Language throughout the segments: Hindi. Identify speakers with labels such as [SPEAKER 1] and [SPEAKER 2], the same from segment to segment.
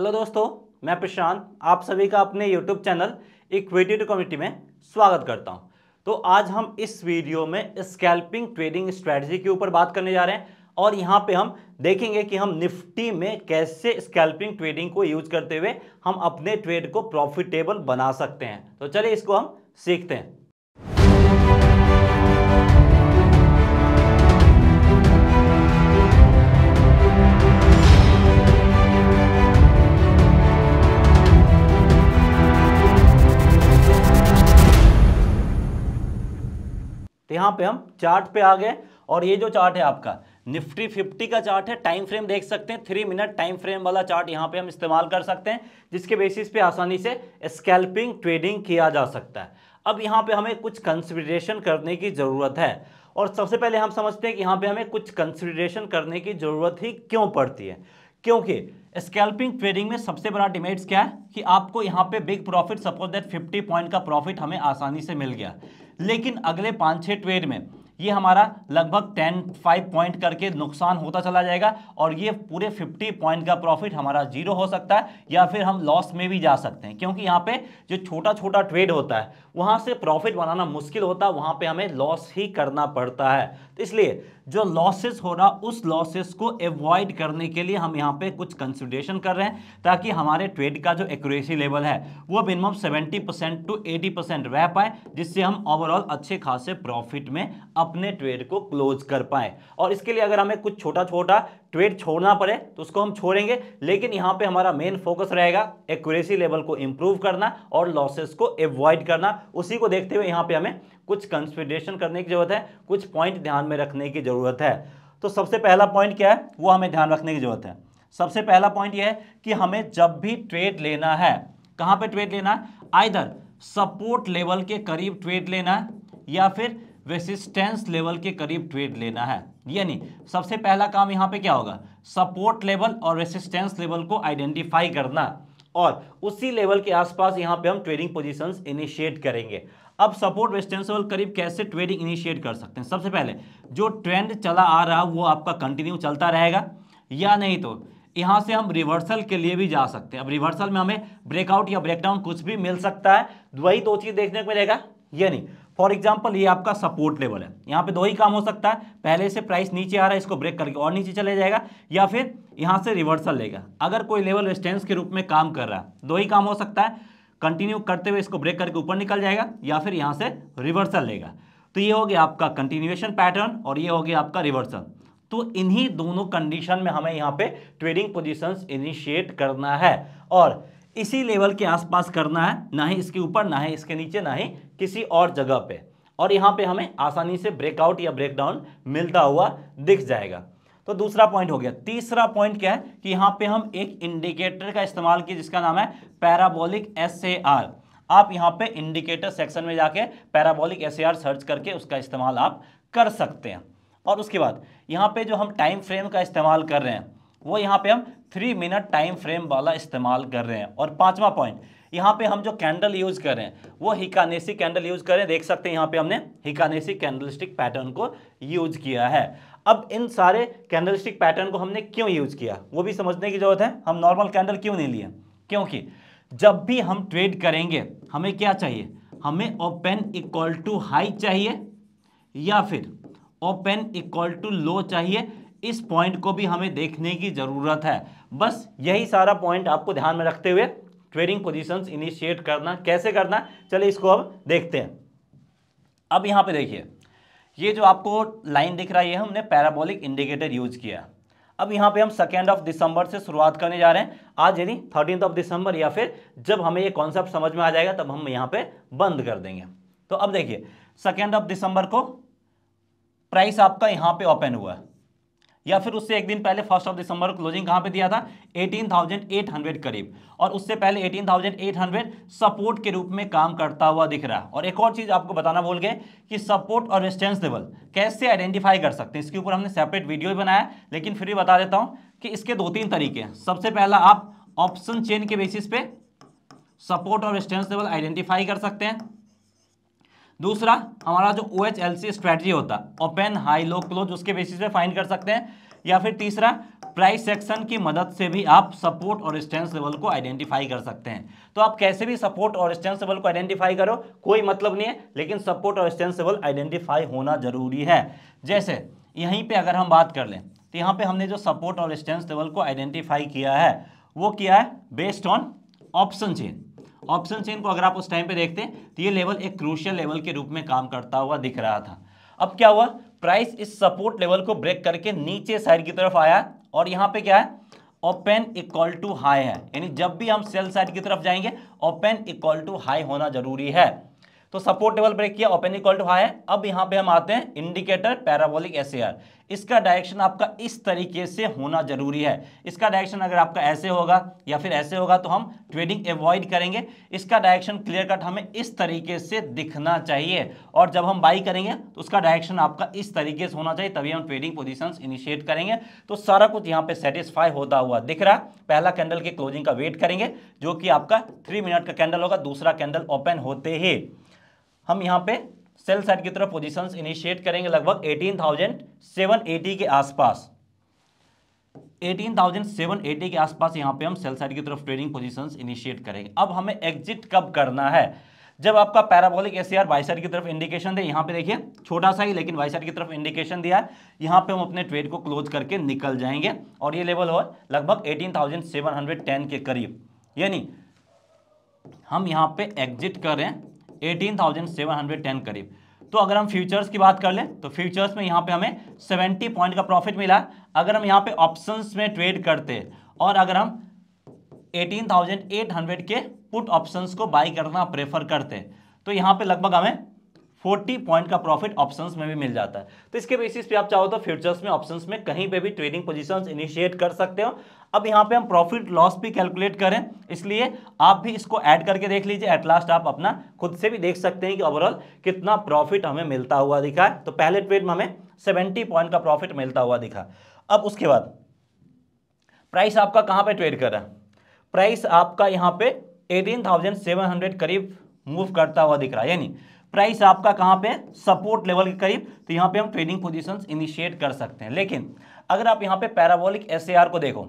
[SPEAKER 1] हेलो दोस्तों मैं प्रशांत आप सभी का अपने यूट्यूब चैनल इक्वेटेड कम्युनिटी में स्वागत करता हूं तो आज हम इस वीडियो में स्कैल्पिंग ट्रेडिंग स्ट्रैटेजी के ऊपर बात करने जा रहे हैं और यहाँ पे हम देखेंगे कि हम निफ्टी में कैसे स्कैल्पिंग ट्रेडिंग को यूज करते हुए हम अपने ट्रेड को प्रॉफिटेबल बना सकते हैं तो चलिए इसको हम सीखते हैं तो यहाँ पे हम चार्ट पे आ गए और ये जो चार्ट है आपका निफ्टी फिफ्टी का चार्ट है टाइम फ्रेम देख सकते हैं थ्री मिनट टाइम फ्रेम वाला चार्ट यहाँ पे हम इस्तेमाल कर सकते हैं जिसके बेसिस पे आसानी से स्कैल्पिंग ट्रेडिंग किया जा सकता है अब यहाँ पे हमें कुछ कंसिडरेशन करने की ज़रूरत है और सबसे पहले हम समझते हैं कि यहाँ पे हमें कुछ कंसिडरेशन करने की ज़रूरत ही क्यों पड़ती है क्योंकि स्कैल्पिंग ट्रेडिंग में सबसे बड़ा डिमेट्स क्या है कि आपको यहाँ पे big profit suppose that 50 point का प्रॉफिट हमें आसानी से मिल गया लेकिन अगले पाँच छः ट्रेड में ये हमारा लगभग टेन फाइव पॉइंट करके नुकसान होता चला जाएगा और ये पूरे फिफ्टी पॉइंट का प्रॉफिट हमारा जीरो हो सकता है या फिर हम लॉस में भी जा सकते हैं क्योंकि यहाँ पे जो छोटा छोटा ट्रेड होता है वहाँ से प्रॉफिट बनाना मुश्किल होता है वहाँ पर हमें लॉस ही करना पड़ता है तो इसलिए जो लॉसेस हो रहा उस लॉसेस को एवॉइड करने के लिए हम यहाँ पे कुछ कंसिडरेशन कर रहे हैं ताकि हमारे ट्रेड का जो एक्यूरेसी लेवल है वो मिनिमम 70 परसेंट टू 80 परसेंट रह पाए जिससे हम ओवरऑल अच्छे खासे प्रॉफिट में अपने ट्रेड को क्लोज कर पाए और इसके लिए अगर हमें कुछ छोटा छोटा ट्रेड छोड़ना पड़े तो उसको हम छोड़ेंगे लेकिन यहाँ पे हमारा मेन फोकस रहेगा एक्यूरेसी लेवल को इम्प्रूव करना और लॉसेस को एवॉइड करना उसी को देखते हुए यहाँ पे हमें कुछ कंसिडरेशन करने की जरूरत है कुछ पॉइंट ध्यान में रखने की जरूरत है तो सबसे पहला पॉइंट क्या है वो हमें ध्यान रखने की जरूरत है सबसे पहला पॉइंट यह है कि हमें जब भी ट्रेड लेना है कहाँ पर ट्रेड लेना है आइधर सपोर्ट लेवल के करीब ट्रेड लेना है या फिर रेसिस्टेंस लेवल के करीब ट्रेड लेना है यानी सबसे पहला काम यहाँ पे क्या होगा सपोर्ट लेवल और रेसिस्टेंस लेवल को आइडेंटिफाई करना और उसी लेवल के आसपास यहाँ पे हम ट्रेडिंग पोजीशंस इनिशिएट करेंगे अब सपोर्ट रेसिस्टेंस लेवल करीब कैसे ट्रेडिंग इनिशिएट कर सकते हैं सबसे पहले जो ट्रेंड चला आ रहा वो आपका कंटिन्यू चलता रहेगा या नहीं तो यहाँ से हम रिवर्सल के लिए भी जा सकते हैं अब रिवर्सल में हमें ब्रेकआउट या ब्रेकडाउन कुछ भी मिल सकता है वही दो चीज़ देखने को मिलेगा यानी फॉर एग्जाम्पल ये आपका सपोर्ट लेवल है यहाँ पे दो ही काम हो सकता है पहले से प्राइस नीचे आ रहा है इसको ब्रेक करके और नीचे चले जाएगा या फिर यहाँ से रिवर्सल लेगा अगर कोई लेवल रेस्टेंस के रूप में काम कर रहा है दो ही काम हो सकता है कंटिन्यू करते हुए इसको ब्रेक करके ऊपर निकल जाएगा या फिर यहाँ से रिवर्सल लेगा तो ये हो गया आपका कंटिन्यूएशन पैटर्न और ये हो गया आपका रिवर्सल तो इन्हीं दोनों कंडीशन में हमें यहाँ पे ट्रेडिंग पोजिशन इनिशिएट करना है और इसी लेवल के आसपास करना है ना ही इसके ऊपर ना ही इसके नीचे ना ही किसी और जगह पे और यहाँ पे हमें आसानी से ब्रेकआउट या ब्रेकडाउन मिलता हुआ दिख जाएगा तो दूसरा पॉइंट हो गया तीसरा पॉइंट क्या है कि यहाँ पे हम एक इंडिकेटर का इस्तेमाल किए जिसका नाम है पैराबोलिक एस ए आर आप यहाँ पे इंडिकेटर सेक्शन में जाके parabolic S A R search करके उसका इस्तेमाल आप कर सकते हैं और उसके बाद यहाँ पे जो हम टाइम फ्रेम का इस्तेमाल कर रहे हैं वो यहाँ पे हम थ्री मिनट टाइम फ्रेम वाला इस्तेमाल कर रहे हैं और पाँचवा पॉइंट यहाँ पे हम जो कैंडल यूज़ कर रहे हैं वो हिकानेसी कैंडल यूज़ कर रहे हैं देख सकते हैं यहाँ पे हमने हिकानेसी कैंडलस्टिक पैटर्न को यूज किया है अब इन सारे कैंडलस्टिक पैटर्न को हमने क्यों यूज़ किया वो भी समझने की ज़रूरत है हम नॉर्मल कैंडल क्यों नहीं लिए क्योंकि जब भी हम ट्रेड करेंगे हमें क्या चाहिए हमें ओपन इक्वल टू हाई चाहिए या फिर ओपन इक्वल टू लो चाहिए इस पॉइंट को भी हमें देखने की ज़रूरत है बस यही सारा पॉइंट आपको ध्यान में रखते हुए ट्रेडिंग पोजिशन इनिशिएट करना कैसे करना चलिए इसको अब देखते हैं अब यहाँ पर देखिए ये जो आपको लाइन दिख रहा है ये हमने पैराबोलिक इंडिकेटर यूज किया अब यहाँ पे हम सेकेंड ऑफ दिसंबर से शुरुआत करने जा रहे हैं आज यानी थर्टीन ऑफ दिसंबर या फिर जब हमें ये कॉन्सेप्ट समझ में आ जाएगा तब हम यहाँ पे बंद कर देंगे तो अब देखिए सेकेंड ऑफ दिसंबर को प्राइस आपका यहाँ पे ओपन हुआ है या फिर उससे एक दिन पहले फर्स्ट ऑफ दिसंबर क्लोजिंग कहाँ पे दिया था 18,800 करीब और उससे पहले 18,800 सपोर्ट के रूप में काम करता हुआ दिख रहा है और एक और चीज़ आपको बताना भूल गए कि सपोर्ट और रेस्टेंस लेवल कैसे आइडेंटिफाई कर सकते हैं इसके ऊपर हमने सेपरेट वीडियो बनाया लेकिन फिर भी बता देता हूँ कि इसके दो तीन तरीके हैं सबसे पहला आप ऑप्शन चेन के बेसिस पे सपोर्ट और रेस्टेंस लेवल आइडेंटिफाई कर सकते हैं दूसरा हमारा जो O H L C strategy होता ओपन हाई लो क्लोज उसके बेसिस पे फाइंड कर सकते हैं या फिर तीसरा प्राइस सेक्शन की मदद से भी आप सपोर्ट और स्टेंस लेवल को आइडेंटिफाई कर सकते हैं तो आप कैसे भी सपोर्ट और स्टेंस लेवल को आइडेंटिफाई करो कोई मतलब नहीं है लेकिन सपोर्ट और स्टेंस लेवल आइडेंटिफाई होना जरूरी है जैसे यहीं पर अगर हम बात कर लें तो यहाँ पर हमने जो सपोर्ट और स्टेंस लेवल को आइडेंटिफाई किया है वो किया है based on option chain option chain को अगर आप उस टाइम पे देखते हैं तो ये लेवल एक क्रूशियल लेवल के रूप में काम करता हुआ दिख रहा था अब क्या हुआ प्राइस इस सपोर्ट लेवल को ब्रेक करके नीचे साइड की तरफ आया और यहाँ पे क्या है ओपन इक्वल टू हाई है यानी जब भी हम सेल साइड की तरफ जाएंगे ओपन इक्वल टू हाई होना जरूरी है तो सपोर्ट लेवल ब्रेक किया ओपन इक्वल टू हाई है अब यहाँ पे हम आते हैं इंडिकेटर पैराबोलिक एस इसका डायरेक्शन आपका इस तरीके से होना जरूरी है इसका डायरेक्शन अगर आपका ऐसे होगा या फिर ऐसे होगा तो हम ट्रेडिंग एवॉइड करेंगे इसका डायरेक्शन क्लियर कट हमें इस तरीके से दिखना चाहिए और जब हम बाई करेंगे तो उसका डायरेक्शन आपका इस तरीके से होना चाहिए तभी हम ट्रेडिंग पोजिशन इनिशिएट करेंगे तो सारा कुछ यहाँ पर सेटिस्फाई होता हुआ दिख रहा पहला कैंडल के क्लोजिंग का वेट करेंगे जो कि आपका थ्री मिनट का कैंडल होगा दूसरा कैंडल ओपन होते ही हम यहाँ पे सेल साइड की तरफ पोजीशंस इनिशिएट करेंगे लगभग 18,780 के आसपास 18,780 के आसपास यहां पे हम सेल साइड की तरफ ट्रेडिंग पोजीशंस इनिशिएट करेंगे अब हमें एग्जिट कब करना है जब आपका पैराबोलिक एसीआर वाई साइड की तरफ इंडिकेशन दे यहाँ पे देखिए छोटा सा ही लेकिन वाई साइड की तरफ इंडिकेशन दिया है यहाँ पे हम अपने ट्रेड को क्लोज करके निकल जाएंगे और ये लेवल हो लगभग 18,710 के करीब यानी हम यहाँ पे एग्जिट कर रहे हैं 18,710 करीब तो अगर हम फ्यूचर्स की बात कर लें तो फ्यूचर्स में यहाँ पे हमें 70 पॉइंट का प्रॉफिट मिला अगर हम यहाँ पे ऑप्शंस में ट्रेड करते और अगर हम 18,800 के पुट ऑप्शंस को बाई करना प्रेफर करते तो यहाँ पे लगभग हमें 40 पॉइंट का प्रॉफिट ऑप्शंस में भी मिल जाता है तो इसके बेसिस पे आप चाहो तो फ्यूचर्स में ऑप्शंस में कहीं पे भी ट्रेडिंग पोजीशंस इनिशिएट कर सकते हो अब यहाँ पे हम प्रॉफिट लॉस भी कैलकुलेट करें इसलिए आप भी इसको ऐड करके देख लीजिए एट लास्ट आप अपना खुद से भी देख सकते हैं कि ओवरऑल कितना प्रॉफिट हमें मिलता हुआ दिखा है तो पहले ट्रेड में हमें सेवेंटी पॉइंट का प्रॉफिट मिलता हुआ दिखा अब उसके बाद प्राइस आपका कहाँ पर ट्रेड कर रहा है प्राइस आपका यहाँ पे एटीन करीब मूव करता हुआ दिख रहा है यानी प्राइस आपका कहाँ पे सपोर्ट लेवल के करीब तो यहाँ पे हम ट्रेडिंग पोजीशंस इनिशिएट कर सकते हैं लेकिन अगर आप यहाँ पे पैराबोलिक एस को देखो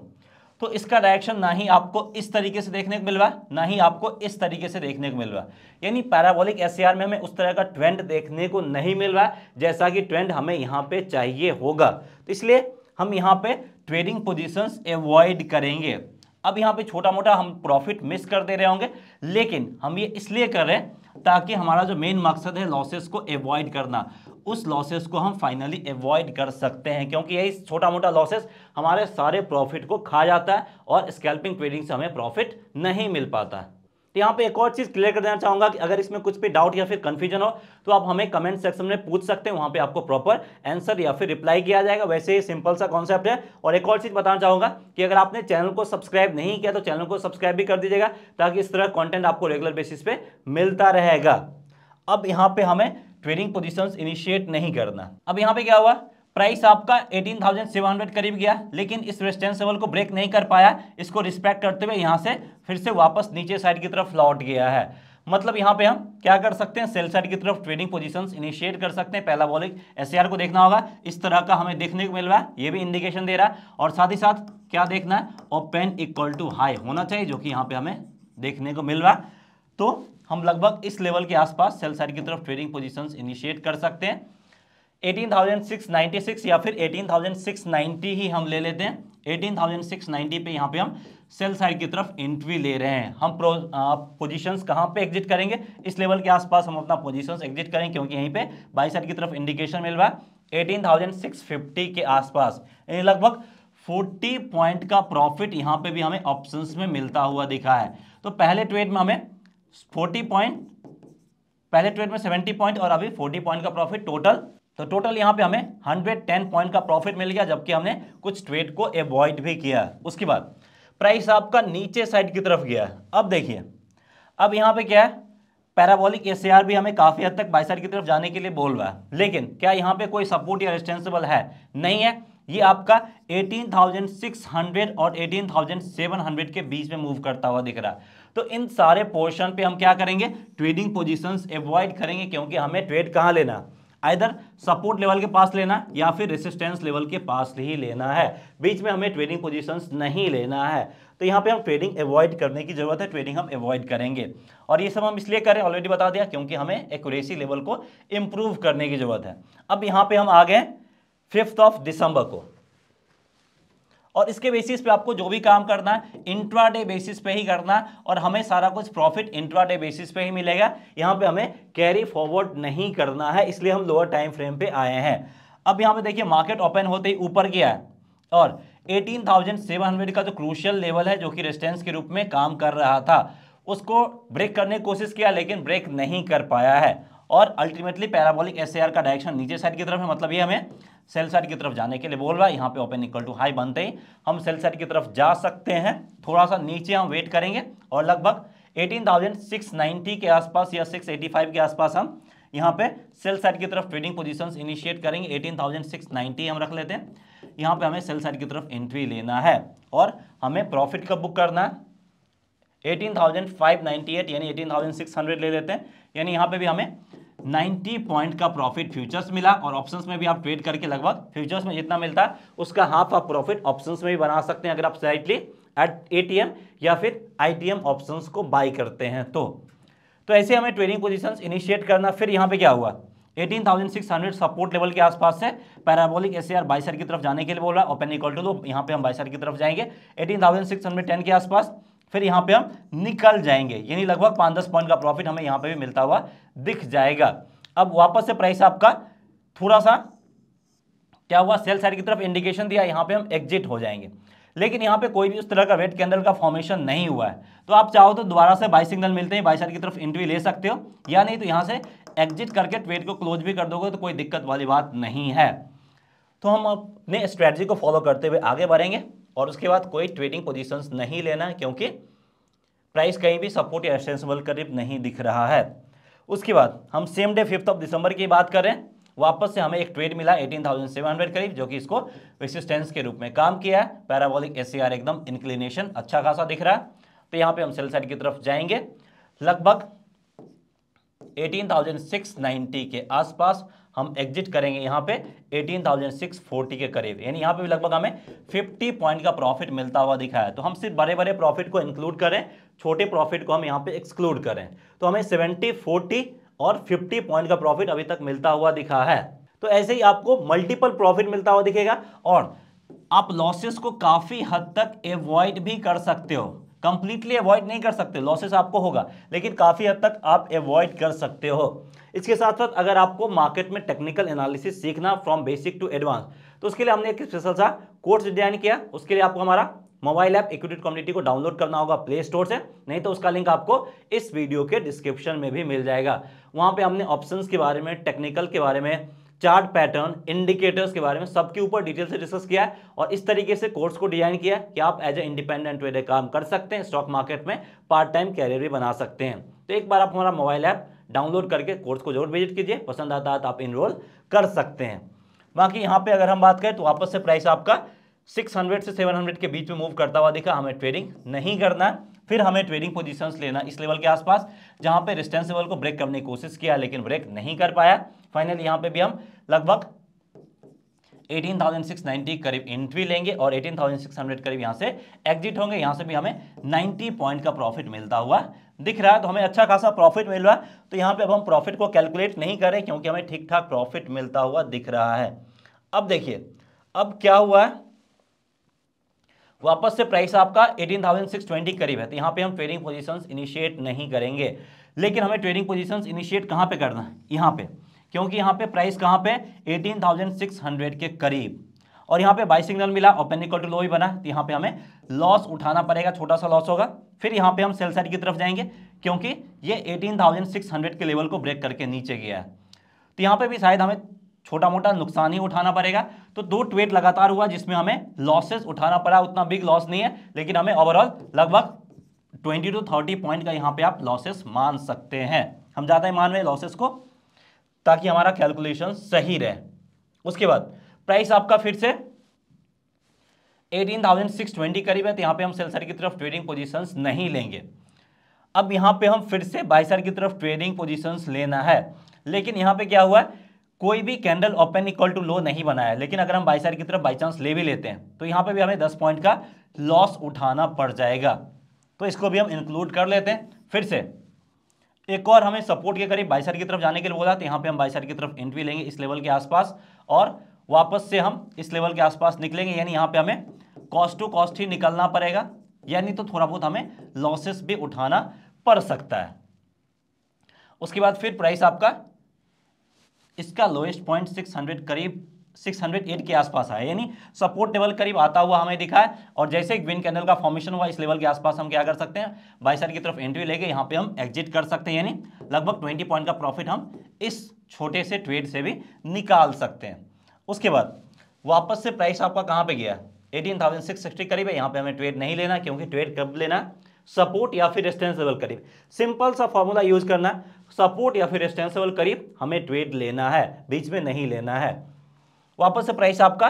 [SPEAKER 1] तो इसका डायरेक्शन ना ही आपको इस तरीके से देखने को मिल रहा है ना ही आपको इस तरीके से देखने को मिल रहा है यानी पैराबोलिक एस में हमें उस तरह का ट्रेंड देखने को नहीं मिल रहा है जैसा कि ट्रेंड हमें यहाँ पे चाहिए होगा तो इसलिए हम यहाँ पे ट्रेडिंग पोजिशन एवॉइड करेंगे अब यहाँ पे छोटा मोटा हम प्रॉफिट मिस कर दे रहे होंगे लेकिन हम ये इसलिए कर रहे हैं ताकि हमारा जो मेन मकसद है लॉसेस को एवॉइड करना उस लॉसेस को हम फाइनली अवॉइड कर सकते हैं क्योंकि यही छोटा मोटा लॉसेस हमारे सारे प्रॉफिट को खा जाता है और स्कैल्पिंग ट्रेडिंग से हमें प्रॉफिट नहीं मिल पाता तो यहाँ पे एक और चीज़ क्लियर कर देना चाहूँगा कि अगर इसमें कुछ भी डाउट या फिर कन्फ्यूजन हो तो आप हमें कमेंट सेक्शन में पूछ सकते हैं वहाँ पे आपको प्रॉपर आंसर या फिर रिप्लाई किया जाएगा वैसे ही सिंपल सा कॉन्सेप्ट है और एक और चीज़ बताना चाहूँगा कि अगर आपने चैनल को सब्सक्राइब नहीं किया तो चैनल को सब्सक्राइब भी कर दीजिएगा ताकि इस तरह कॉन्टेंट आपको रेगुलर बेसिस पे मिलता रहेगा अब यहाँ पर हमें ट्रेडिंग पोजिशन इनिशिएट नहीं करना अब यहाँ पे क्या हुआ प्राइस आपका 18,700 करीब गया लेकिन इस रेस्टेंस लेवल को ब्रेक नहीं कर पाया इसको रिस्पेक्ट करते हुए यहाँ से फिर से वापस नीचे साइड की तरफ लौट गया है मतलब यहाँ पे हम क्या कर सकते हैं सेल साइड की तरफ ट्रेडिंग पोजीशंस इनिशिएट कर सकते हैं पहला वॉलिक एस को देखना होगा इस तरह का हमें देखने को मिल रहा है ये भी इंडिकेशन दे रहा है और साथ ही साथ क्या देखना है ओपन इक्वल टू हाई होना चाहिए जो कि यहाँ पर हमें देखने को मिल रहा है तो हम लगभग इस लेवल के आसपास सेल साइड की तरफ ट्रेडिंग पोजीशंस इनिशिएट कर सकते हैं 18,696 या फिर 18,690 ही हम ले लेते हैं 18,690 पे यहाँ पे हम सेल साइड की तरफ एंट्री ले रहे हैं हम प्रो पोजीशंस कहाँ पे एग्जिट करेंगे इस लेवल के आसपास हम अपना पोजीशंस एग्जिट करें क्योंकि यहीं पे बाई साइड की तरफ इंडिकेशन मिल रहा है 18,650 के आसपास यानी लगभग 40 पॉइंट का प्रॉफिट यहाँ पे भी हमें ऑप्शन में मिलता हुआ दिखा है तो पहले ट्रेड में हमें फोर्टी पॉइंट पहले ट्रेड में सेवेंटी पॉइंट और अभी फोर्टी पॉइंट का प्रॉफिट टोटल तो टोटल यहाँ पे हमें हंड्रेड टेन पॉइंट का प्रॉफिट मिल गया जबकि हमने कुछ ट्रेड को अवॉइड भी किया उसके बाद प्राइस आपका नीचे साइड की तरफ गया अब देखिए अब यहाँ पे क्या है पैराबोलिक एस भी हमें काफ़ी हद तक बाई साइड की तरफ जाने के लिए बोल रहा है लेकिन क्या यहाँ पे कोई सपोर्ट या रेस्टेंसिबल है नहीं है ये आपका 18,600 और 18,700 के बीच में मूव करता हुआ दिख रहा है तो इन सारे पोर्शन पे हम क्या करेंगे ट्रेडिंग पोजीशंस एवॉइड करेंगे क्योंकि हमें ट्रेड कहाँ लेना आइर सपोर्ट लेवल के पास लेना या फिर रेसिस्टेंस लेवल के पास ही लेना है बीच में हमें ट्रेडिंग पोजीशंस नहीं लेना है तो यहाँ पे हम ट्रेडिंग अवॉइड करने की ज़रूरत है ट्रेडिंग हम अवॉइड करेंगे और ये सब हम इसलिए करें ऑलरेडी बता दिया क्योंकि हमें एक्यूरेसी लेवल को इम्प्रूव करने की ज़रूरत है अब यहाँ पर हम आ गए फिफ्थ ऑफ दिसंबर को और इसके बेसिस पे आपको जो भी काम करना है इंट्राडे बेसिस पे ही करना है और हमें सारा कुछ प्रॉफिट इंट्राडे बेसिस पे ही मिलेगा यहाँ पे हमें कैरी फॉरवर्ड नहीं करना है इसलिए हम लोअर टाइम फ्रेम पे आए हैं अब यहाँ पे देखिए मार्केट ओपन होते ही ऊपर गया है और 18,700 का जो क्रूशियल लेवल है जो कि रेस्टेंस के रूप में काम कर रहा था उसको ब्रेक करने की कोशिश किया लेकिन ब्रेक नहीं कर पाया है और अल्टीमेटली पैराबोलिक एस का डायरेक्शन नीचे साइड की तरफ है मतलब ये हमें सेल साइड की तरफ जाने के लिए बोल रहा है यहाँ पे ओपन इक्वल टू हाई बनते ही हम सेल साइड की तरफ जा सकते हैं थोड़ा सा नीचे हम वेट करेंगे और लगभग 18,690 के आसपास या 685 के आसपास हम यहाँ पे सेल साइड की तरफ ट्रेडिंग पोजीशंस इनिशिएट करेंगे 18,690 हम रख लेते हैं यहाँ पे हमें सेल साइड की तरफ एंट्री लेना है और हमें प्रॉफिट कब बुक करना है 18,598 यानी 18,600 ले लेते हैं यानी यहाँ पर भी हमें 90 पॉइंट का प्रॉफिट फ्यूचर्स मिला और ऑप्शंस में भी आप ट्रेड करके लगभग फ्यूचर्स में जितना मिलता है उसका हाफ आप प्रॉफिट ऑप्शंस में भी बना सकते हैं अगर आप स्लाइटली एट एटीएम या फिर आईटीएम ऑप्शंस को बाई करते हैं तो तो ऐसे हमें ट्रेडिंग पोजीशंस इनिशिएट करना फिर यहाँ पे क्या हुआ 18,600 सपोर्ट लेवल के आसपास से पैराबोलिक एस आर बाईसर की तरफ जाने के लिए बोल रहा है ओपन इक्वल टू तो यहाँ पे हम बाईसर की तरफ जाएंगे 18,610 के आसपास फिर यहां पे हम निकल जाएंगे यानी लगभग पांच दस पॉइंट का प्रॉफिट हमें यहां पे भी मिलता हुआ दिख जाएगा अब वापस से प्राइस आपका थोड़ा सा क्या हुआ सेल साइड की तरफ इंडिकेशन दिया यहां पे हम एग्जिट हो जाएंगे लेकिन यहां पे कोई भी उस तरह का रेड कैंडल का फॉर्मेशन नहीं हुआ है तो आप चाहो तो दोबारा से बाई सिग्नल मिलते हैं बाई साइड की तरफ एंट्री ले सकते हो या नहीं तो यहां से एग्जिट करके ट्रेड को क्लोज भी कर दोगे तो कोई दिक्कत वाली बात नहीं है तो हम अपने स्ट्रेटजी को फॉलो करते हुए आगे बढ़ेंगे और उसके बाद कोई ट्रेडिंग पोजीशंस नहीं लेना क्योंकि प्राइस कहीं भी सपोर्ट या एक्सटेंसिबल करीब नहीं दिख रहा है उसके बाद हम same day fifth of December की बात करें वापस से हमें एक ट्रेड मिला 18,700 करीब जो कि इसको रेसिस्टेंस के रूप में काम किया है पैराबॉलिक एस e एकदम इंक्लिनेशन अच्छा खासा दिख रहा है तो यहाँ पे हम सेल साइड की तरफ जाएंगे लगभग 18,690 के आसपास हम एग्जिट करेंगे यहाँ पे 18,640 के करीब यानी यहाँ पे भी लगभग हमें 50 पॉइंट का प्रॉफिट मिलता हुआ दिखा है तो हम सिर्फ बड़े बड़े प्रॉफिट को इंक्लूड करें छोटे प्रॉफिट को हम यहाँ पे एक्सक्लूड करें तो हमें 70, 40 और 50 पॉइंट का प्रॉफिट अभी तक मिलता हुआ दिखा है तो ऐसे ही आपको मल्टीपल प्रॉफिट मिलता हुआ दिखेगा और आप लॉसेस को काफ़ी हद तक एवॉइड भी कर सकते हो कंप्लीटली अवॉइड नहीं कर सकते लॉसेस आपको होगा लेकिन काफ़ी हद तक आप एवॉइड कर सकते हो इसके साथ साथ अगर आपको मार्केट में टेक्निकल एनालिसिस सीखना फ्रॉम बेसिक टू एडवांस तो उसके लिए हमने एक स्पेशल सा कोर्स डिजाइन किया उसके लिए आपको हमारा मोबाइल ऐप इक्विटेड कम्युनिटी को डाउनलोड करना होगा प्ले स्टोर से नहीं तो उसका लिंक आपको इस वीडियो के डिस्क्रिप्शन में भी मिल जाएगा वहाँ पे हमने ऑप्शन के बारे में टेक्निकल के बारे में चार्ट पैटर्न इंडिकेटर्स के बारे में सबके ऊपर डिटेल से डिस्कस किया है और इस तरीके से कोर्स को डिजाइन किया है कि आप एज ए इंडिपेंडेंट ट्रेडर काम कर सकते हैं स्टॉक मार्केट में पार्ट टाइम कैरियर भी बना सकते हैं तो एक बार आप हमारा मोबाइल ऐप डाउनलोड करके कोर्स को जरूर विजिट कीजिए पसंद आता है तो आप इनरोल कर सकते हैं बाकी यहाँ पे अगर हम बात करें तो वापस से प्राइस आपका 600 से 700 के बीच में मूव करता हुआ देखा हमें ट्रेडिंग नहीं करना है फिर हमें ट्रेडिंग पोजीशंस लेना इस लेवल के आसपास जहाँ पे रिस्टेंस लेवल को ब्रेक करने की कोशिश किया लेकिन ब्रेक नहीं कर पाया फाइनल यहाँ पे भी हम लगभग 18,690 करीब एंट्री लेंगे और 18,600 करीब यहां से एग्जिट होंगे यहां से भी हमें 90 पॉइंट का प्रॉफिट मिलता हुआ दिख रहा है तो हमें अच्छा खासा प्रॉफिट मिल रहा है तो यहाँ पे अब हम प्रॉफिट को कैलकुलेट नहीं कर रहे क्योंकि हमें ठीक ठाक प्रॉफिट मिलता हुआ दिख रहा है अब देखिए अब क्या हुआ है वापस से प्राइस आपका एटीन 18,620 करीब है तो यहाँ पे हम ट्रेडिंग पोजिशन इनिशिएट नहीं करेंगे लेकिन हमें ट्रेडिंग पोजिशन इनिशिएट कहाँ पे करना है यहाँ पे क्योंकि यहाँ पे प्राइस कहाँ पे 18,600 के करीब और यहाँ पे बाई सिग्नल मिला और पेनिकल टू लो भी बना तो यहाँ पे हमें लॉस उठाना पड़ेगा छोटा सा लॉस होगा फिर यहाँ पे हम सेल साइड की तरफ जाएंगे क्योंकि ये 18,600 के लेवल को ब्रेक करके नीचे गया है तो यहाँ पे भी शायद हमें छोटा मोटा नुकसान ही उठाना पड़ेगा तो दो ट्वेट लगातार हुआ जिसमें हमें लॉसेस उठाना पड़ा उतना बिग लॉस नहीं है लेकिन हमें ओवरऑल लगभग ट्वेंटी टू थर्टी पॉइंट का यहाँ पे आप लॉसेस मान सकते हैं हम ज़्यादा ही मान रहे लॉसेस को ताकि हमारा कैलकुलेशन सही रहे उसके बाद प्राइस आपका फिर से 18,620 करीब है तो यहाँ पे हम सेलसर की तरफ ट्रेडिंग पोजीशंस नहीं लेंगे अब यहाँ पे हम फिर से बाइसर की तरफ ट्रेडिंग पोजीशंस लेना है लेकिन यहाँ पे क्या हुआ कोई भी candle open equal to low नहीं बना है लेकिन अगर हम बाइसर की तरफ बाई चांस ले भी लेते हैं तो यहाँ पे भी हमें 10 पॉइंट का लॉस उठाना पड़ जाएगा तो इसको भी हम इंक्लूड कर लेते हैं फिर से एक और हमें सपोर्ट के करीब बाइसर की तरफ जाने के लिए बोला तो यहाँ पर हम बाइसर की तरफ एंट्री लेंगे इस लेवल के आसपास और वापस से हम इस लेवल के आसपास निकलेंगे यानी यहाँ पे हमें कॉस्ट टू कॉस्ट ही निकलना पड़ेगा यानी तो थोड़ा बहुत हमें लॉसेस भी उठाना पड़ सकता है उसके बाद फिर प्राइस आपका इसका लोएस्ट पॉइंट सिक्स हंड्रेड करीब 608 के आसपास आया यानी सपोर्ट लेवल करीब आता हुआ हमें दिखा है और जैसे ग्रीन कैंडल का फॉर्मेशन हुआ इस लेवल के आसपास हम क्या कर सकते हैं बाई की तरफ एंट्री लेके यहाँ पे हम एग्जिट कर सकते हैं यानी लगभग 20 पॉइंट का प्रॉफिट हम इस छोटे से ट्रेड से भी निकाल सकते हैं उसके बाद वापस से प्राइस आपका कहाँ पे गया सिक्सटी करीब है यहाँ पे हमें ट्रेड नहीं लेना क्योंकि ट्रेड कब लेना सपोर्ट या फिर रेस्टेंस लेवल करीब सिंपल सा फॉर्मूला यूज करना सपोर्ट या फिर रेस्टेंस लेवल करीब हमें ट्रेड लेना है बीच में नहीं लेना है वापस से प्राइस आपका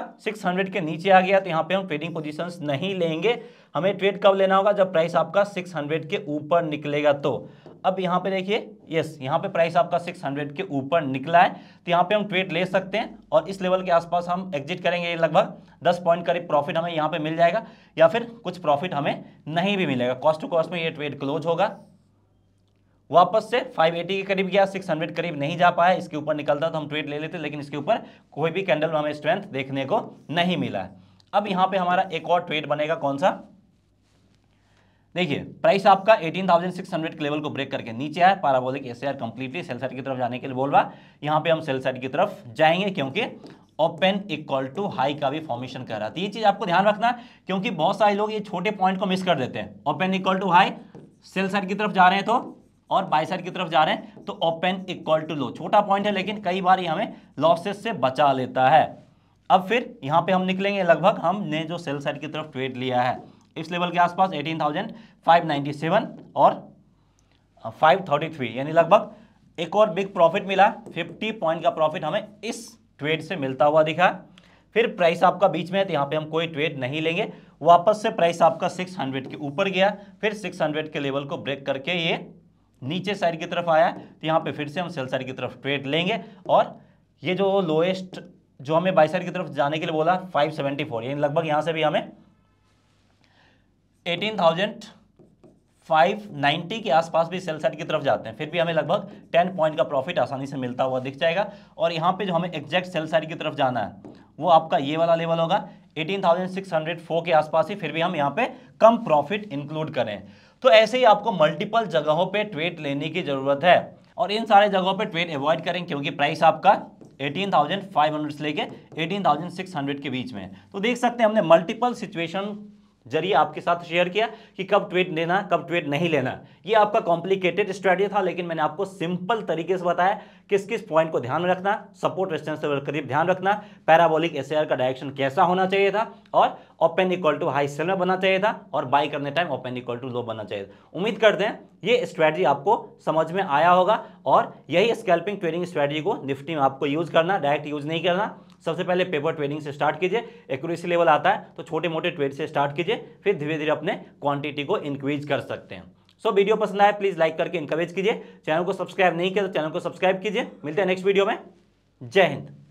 [SPEAKER 1] हंड्रेड के नीचे आ गया तो यहाँ पे हम ट्रेडिंग पोजिशन नहीं लेंगे हमें ट्रेड कब लेना होगा जब प्राइस आपका 600 के ऊपर निकलेगा तो अब यहाँ पे देखिए यस यहाँ पे प्राइस आपका 600 के ऊपर निकला है तो यहाँ पे हम ट्रेड ले सकते हैं और इस लेवल के आसपास हम एग्जिट करेंगे लगभग 10 पॉइंट करीब प्रॉफिट हमें यहाँ पे मिल जाएगा या फिर कुछ प्रॉफिट हमें नहीं भी मिलेगा कॉस्ट टू कॉस्ट में ये ट्रेड क्लोज होगा वापस से 580 के करीब गया 600 करीब नहीं जा पाया इसके ऊपर निकलता तो हम ट्रेड ले लेते लेकिन इसके ऊपर कोई भी कैंडल में हमें स्ट्रेंथ देखने को नहीं मिला है अब यहाँ पे हमारा एक और ट्रेड बनेगा कौन सा देखिए प्राइस आपका 18,600 के लेवल को ब्रेक करके नीचे आया parabolic S R completely sell side की तरफ जाने के लिए बोल रहा यहाँ पे हम सेल साइड की तरफ जाएंगे क्योंकि ओपन इक्वल टू हाई का भी फॉर्मेशन कर रहा था ये चीज़ आपको ध्यान रखना क्योंकि बहुत सारे लोग ये छोटे पॉइंट को मिस कर देते हैं open equal to high sell side की तरफ जा रहे हैं तो और बाई साइड की तरफ जा रहे हैं तो ओपन इक्वल टू लो छोटा पॉइंट है लेकिन कई बार ये हमें लॉसेस से बचा लेता है अब फिर यहाँ पे हम निकलेंगे लगभग हमने जो सेल साइड की तरफ ट्रेड लिया है इस लेवल के आसपास 18,597 और 533 यानी लगभग एक और बिग प्रॉफिट मिला 50 पॉइंट का प्रॉफिट हमें इस ट्रेड से मिलता हुआ दिखा फिर प्राइस आपका बीच में है तो यहाँ पे हम कोई ट्रेड नहीं लेंगे वापस से प्राइस आपका 600 के ऊपर गया फिर 600 के लेवल को ब्रेक करके ये नीचे साइड की तरफ आया तो यहाँ पे फिर से हम सेल साइड की तरफ ट्रेड लेंगे और ये जो लोएस्ट जो हमें बाई साइड की तरफ जाने के लिए बोला 574 यानी लगभग यहाँ से भी हमें एटीन थाउजेंड फाइव नाइन्टी के आसपास भी सेल साइड की तरफ जाते हैं फिर भी हमें लगभग टेन पॉइंट का प्रॉफिट आसानी से मिलता हुआ दिख जाएगा और यहाँ पे जो हमें एग्जैक्ट सेल साइड की तरफ जाना है वो आपका ये वाला लेवल होगा eighteen thousand six hundred four के आसपास ही फिर भी हम यहाँ पे कम प्रॉफिट इंक्लूड करें तो ऐसे ही आपको मल्टीपल जगहों पर ट्रेड लेने की ज़रूरत है और इन सारे जगहों पर ट्रेड एवॉइड करें क्योंकि प्राइस आपका 18,500 से लेके 18,600 के बीच में तो देख सकते हैं हमने मल्टीपल सिचुएशन जरिए आपके साथ शेयर किया कि कब ट्वीट लेना कब ट्वीट नहीं लेना ये आपका कॉम्प्लिकेटेड स्ट्रेटी था लेकिन मैंने आपको सिंपल तरीके से बताया किस किस पॉइंट को ध्यान रखना सपोर्ट रेस्टेंस करीब ध्यान रखना पैराबोलिक एस का डायरेक्शन कैसा होना चाहिए था और open equal to high sell में बना चाहिए था और बाई करने time open equal to low बनना चाहिए उम्मीद करते हैं ये स्ट्रैटी आपको समझ में आया होगा और यही स्कैल्पिंग ट्रेडिंग स्ट्रैटी को निफ्टी में आपको यूज़ करना डायरेक्ट यूज़ नहीं करना सबसे पहले पेपर ट्रेडिंग से स्टार्ट कीजिए एक्यूरेसी लेवल आता है तो छोटे मोटे ट्रेड से स्टार्ट कीजिए फिर धीरे धीरे अपने क्वांटिटी को इंक्रीज कर सकते हैं सो so, वीडियो पसंद आए प्लीज़ लाइक करके इंकरेज कीजिए चैनल को सब्सक्राइब नहीं किया तो चैनल को सब्सक्राइब कीजिए मिलते हैं नेक्स्ट वीडियो में जय हिंद